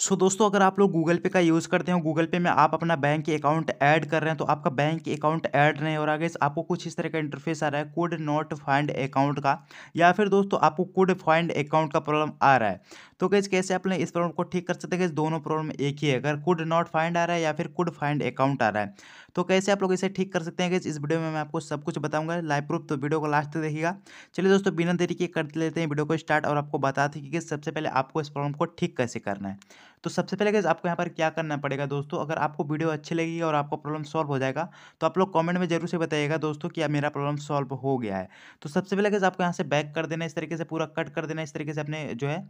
सो so, दोस्तों अगर आप लोग गूगल पे का यूज़ करते हो गूगल पे में आप अपना बैंक अकाउंट ऐड कर रहे हैं तो आपका बैंक अकाउंट ऐड नहीं हो रहा है आपको कुछ इस तरह का इंटरफेस आ रहा है कुड नॉट फाइंड अकाउंट का या फिर दोस्तों आपको कुड फाइंड अकाउंट का प्रॉब्लम आ रहा है तो गैस कैसे आप इस प्रॉब्लम को ठीक कर सकते हैं दोनों प्रॉब्लम एक ही है अगर कुड नॉट फाइंड आ रहा है या फिर कुड फाइंड अकाउंट आ रहा है तो कैसे आप लोग इसे ठीक कर सकते हैं गैस इस वीडियो में मैं आपको सब कुछ बताऊंगा लाइव प्रूफ तो वीडियो को लास्ट तक देखिएगा चलिए दोस्तों बिना देरी के कर लेते हैं वीडियो को स्टार्ट और आपको बताते हैं कि सबसे पहले आपको इस प्रॉब्लम को ठीक कैसे करना है तो सबसे पहले गैस आपको यहाँ पर क्या करना पड़ेगा दोस्तों अगर आपको वीडियो अच्छी लगेगी और आपका प्रॉब्लम सॉल्व हो जाएगा तो आप लोग कमेंट में जरूर से बताइएगा दोस्तों कि मेरा प्रॉब्लम सॉल्व हो गया है तो सबसे पहले गैस आपको यहाँ से बैक कर देना इस तरीके से पूरा कट कर देना इस तरीके से अपने जो है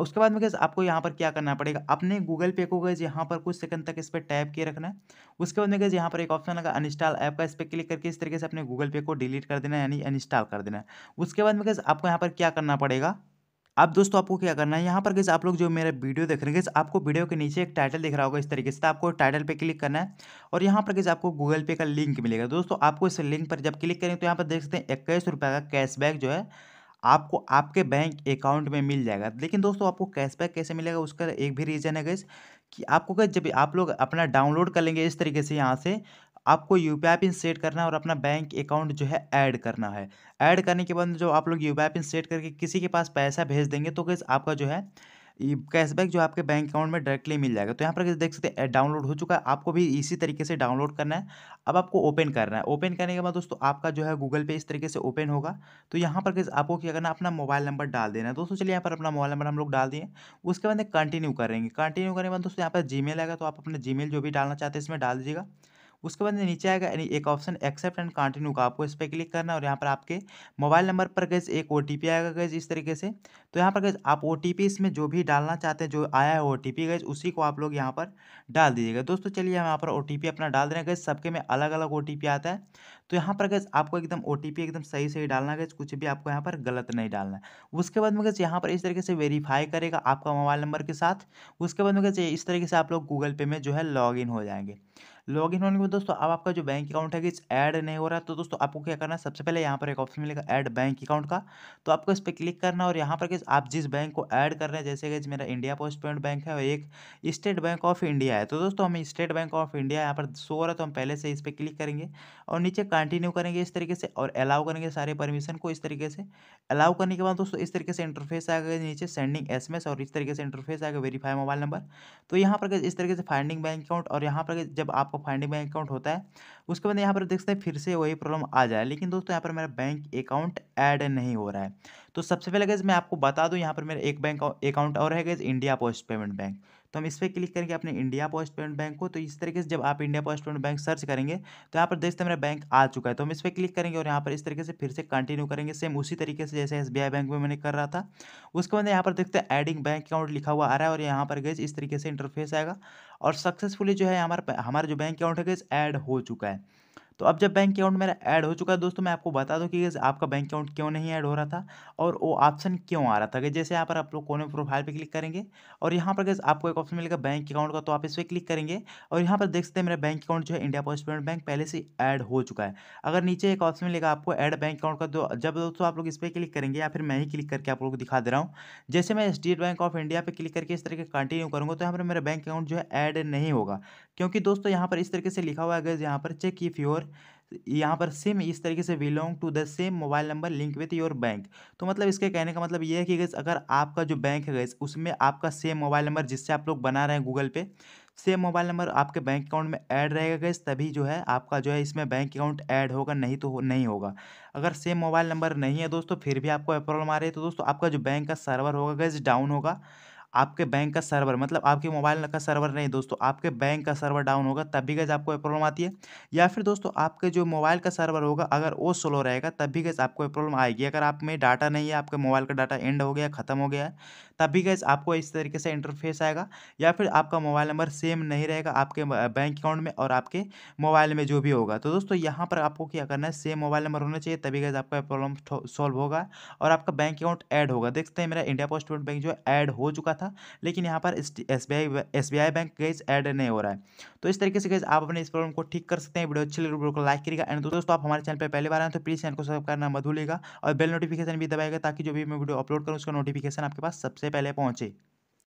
उसके बाद में गैस आपको यहाँ पर क्या करना पड़ेगा अपने गूगल पे को गैस यहाँ पर कुछ सेकंड तक इस पर टैप किए रखना है उसके बाद में गैस यहाँ पर एक ऑप्शन लगा अनस्टॉल ऐप का इस पर क्लिक करके इस तरीके से अपने गूगल पे को डिलीट कर देना यानी अनस्टॉल कर देना उसके बाद में गैस आपको यहाँ पर क्या करना पड़ेगा अब दोस्तों आपको क्या करना है यहाँ पर गैस आप लोग जो मेरा वीडियो देख रहे हैं गैस आपको वीडियो के नीचे एक टाइटल दिख रहा होगा इस तरीके से तो आपको टाइटल पे क्लिक करना है और यहाँ पर गैस आपको गूगल पे का लिंक मिलेगा दोस्तों आपको इस लिंक पर जब क्लिक करेंगे तो यहाँ पर देख सकते हैं इक्कीस रुपये का कैशबैक जो है आपको आपके बैंक अकाउंट में मिल जाएगा लेकिन दोस्तों आपको कैशबैक कैसे मिलेगा उसका एक भी रीज़न है गैस कि आपको गैस जब आप लोग अपना डाउनलोड कर लेंगे इस तरीके से यहाँ से आपको U P I pin set करना है और अपना बैंक अकाउंट जो है ऐड करना है ऐड करने के बाद जो आप लोग U P I pin set करके किसी के पास पैसा भेज देंगे तो कैसे आपका जो है कैशबैक जो आपके बैंक अकाउंट में डायरेक्टली मिल जाएगा तो यहाँ पर देख सकते हैं डाउनलोड हो चुका है आपको भी इसी तरीके से डाउनलोड करना है अब आपको ओपन करना है ओपन करने के बाद दोस्तों आपका जो है गूगल पे इस तरीके से ओपन होगा तो यहाँ पर आपको क्या करना है अपना मोबाइल नंबर डाल देना है दोस्तों चलिए यहाँ पर अपना मोबाइल नंबर हम लोग डाल दिए उसके बाद कंटिन्यू करेंगे कंटिन्यू करने के बाद दोस्तों यहाँ पर जी आएगा तो आप अपना जी जो भी डालना चाहते हैं इसमें डाल दीजिएगा उसके बाद नीचे आएगा यानी एक ऑप्शन एक्सेप्ट एंड कंटिन्यू का आपको इस पर क्लिक करना है और यहाँ पर आपके मोबाइल नंबर पर गैस एक ओ आएगा गैस इस तरीके से तो यहाँ पर गैस आप ओ इसमें जो भी डालना चाहते हैं जो आया है ओ टी गैस उसी को आप लोग यहाँ पर डाल दीजिएगा दोस्तों चलिए हम यहाँ पर ओ अपना डाल दे गए गैस सबके में अलग अलग ओ आता है तो यहाँ पर गैस आपको एकदम ओ एकदम सही सही डालना गैस कुछ भी आपको यहाँ पर गलत नहीं डालना है उसके बाद में गैस यहाँ पर इस तरीके से वेरीफाई करेगा आपका मोबाइल नंबर के साथ उसके बाद में गैस इस तरीके से आप लोग गूगल पे में जो है लॉग हो जाएंगे लॉग इन होने के बाद दोस्तों अब आपका जो बैंक अकाउंट है इस ऐड नहीं हो रहा है तो दोस्तों आपको क्या करना है सबसे पहले यहाँ पर एक ऑप्शन मिलेगा ऐड बैंक अकाउंट का तो आपको इस पर क्लिक करना और यहाँ पर कि आप जिस बैंक को ऐड कर रहे हैं जैसे कि मेरा इंडिया पोस्ट पेमेंट बैंक है और एक स्टेट बैंक ऑफ इंडिया है तो दोस्तों हम स्टेट बैंक ऑफ इंडिया यहाँ पर सो रहा है तो हम पहले से इस पर क्लिक करेंगे और नीचे कंटिन्यू करेंगे इस तरीके से और अलाउ करेंगे सारे परमिशन को इस तरीके से अलाउ करने के बाद दोस्तों इस तरीके से इंटरफेस आ गया नीचे सेंडिंग एसएमएस और इस तरीके से इंटरफेस आ गया वेरीफाई मोबाइल नंबर तो यहाँ पर इस तरीके से फाइंडिंग बैंक अकाउंट और यहाँ पर जब आप आपका फाइंडिंग बैंक अकाउंट होता है उसके बाद यहाँ पर देख सकते हैं फिर से वही प्रॉब्लम आ जाए लेकिन दोस्तों यहाँ पर मेरा बैंक अकाउंट ऐड नहीं हो रहा है तो सबसे पहले गैस मैं आपको बता दूँ यहाँ पर मेरा एक बैंक अकाउंट और है गैस इंडिया पोस्ट पेमेंट बैंक तो हम इस पर क्लिक करके अपने इंडिया पोस्ट पेमेंट बैंक को तो इस तरीके से जब आप India post payment bank search करेंगे तो यहाँ पर देखते हैं मेरा बैंक आ चुका है तो हम इस पर क्लिक करेंगे और यहाँ पर इस तरीके से फिर से कंटिन्यू करेंगे सेम उसी तरीके से जैसे एस बैंक में मैंने कर रहा था उसके बाद यहाँ पर देखते हैं एडिंग बैंक अकाउंट लिखा हुआ आ रहा है और यहाँ पर गए इस तरीके से इंटरफेस आएगा और सक्सेसफुली जो है हमारा हमारा जो बैंक अकाउंट है ऐड हो चुका है तो अब जब बैंक अकाउंट मेरा ऐड हो चुका है दोस्तों मैं आपको बता दूं कि आपका बैंक अकाउंट क्यों नहीं ऐड हो रहा था और वो ऑप्शन क्यों आ रहा था कि जैसे यहाँ पर आप लोग कोने प्रोफाइल पे क्लिक करेंगे और यहाँ पर गैस आपको एक ऑप्शन मिलेगा बैंक अकाउंट का तो आप इस पर क्लिक करेंगे और यहाँ पर देख सकते हैं मेरा बैंक अकाउंट जो है इंडिया पोस्ट पेमेंट बैंक पहले से ऐड हो चुका है अगर नीचे एक ऑप्शन मिलेगा आपको ऐड बैंक अकाउंट का तो जब दोस्तों आप लोग इस पर क्लिक करेंगे या फिर मैं ही क्लिक करके आप लोग दिखा दे रहा हूँ जैसे मैं स्टेट बैंक ऑफ इंडिया पर क्लिक करके इस के कंटिन्यू करूँगा तो यहाँ पर मेरा बैंक अकाउंट जो है ऐड नहीं होगा क्योंकि दोस्तों यहाँ पर इस तरीके से लिखा हुआ है गैस यहाँ पर चेक इफ़ योर यहाँ पर सेम इस तरीके से belong to the same mobile number link with your bank तो मतलब इसके कहने का मतलब ये है कि गैस अगर आपका जो बैंक है गैस उसमें आपका सेम मोबाइल नंबर जिससे आप लोग बना रहे हैं Google pay same mobile number आपके बैंक अकाउंट में ऐड रहेगा गैस तभी जो है आपका जो है इसमें बैंक अकाउंट ऐड होगा नहीं तो हो, नहीं होगा अगर सेम मोबाइल नंबर नहीं है दोस्तों फिर भी आपको प्रॉब्लम आ रही है तो दोस्तों आपका जो बैंक का सर्वर होगा गैस डाउन होगा आपके बैंक का सर्वर मतलब आपके मोबाइल का सर्वर नहीं दोस्तों आपके बैंक का सर्वर डाउन होगा तब भी गैस आपको प्रॉब्लम आती है या फिर दोस्तों आपके जो मोबाइल का सर्वर होगा अगर वो स्लो रहेगा तब भी गैस आपको प्रॉब्लम आएगी अगर आप में डाटा नहीं है आपके मोबाइल का डाटा एंड हो गया ख़त्म हो गया तभी गैस आपको इस तरीके से इंटरफेस आएगा या फिर आपका मोबाइल नंबर सेम नहीं रहेगा आपके बैंक अकाउंट में और आपके मोबाइल में जो भी होगा तो दोस्तों यहाँ पर आपको क्या करना है सेम मोबाइल नंबर होना चाहिए तभी गैस आपका प्रॉब्लम सॉल्व होगा और आपका बैंक अकाउंट ऐड होगा देखते हैं मेरा इंडिया पोस्ट पेमेंट बैंक जो है ऐड हो चुका था लेकिन यहाँ पर एस बी आई बैंक गैस ऐड नहीं हो रहा है तो इस तरीके से गैस आप अपने इस प्रॉब्लम को ठीक कर सकते हैं वीडियो अच्छी लगी तो वीडियो को लाइक करिएगा एंड दोस्तों आप हमारे चैनल पर पहली बार आए तो प्लीज़ चैनल को सब्सक्राइब करना मधुलेगा और बेल नोटिफिकेशन भी दबाएगा ताकि जो भी मैं वीडियो अपलोड करूँ उसका नोटिफिकेशन आपके पास सबसे सबसे पहले पहुंचे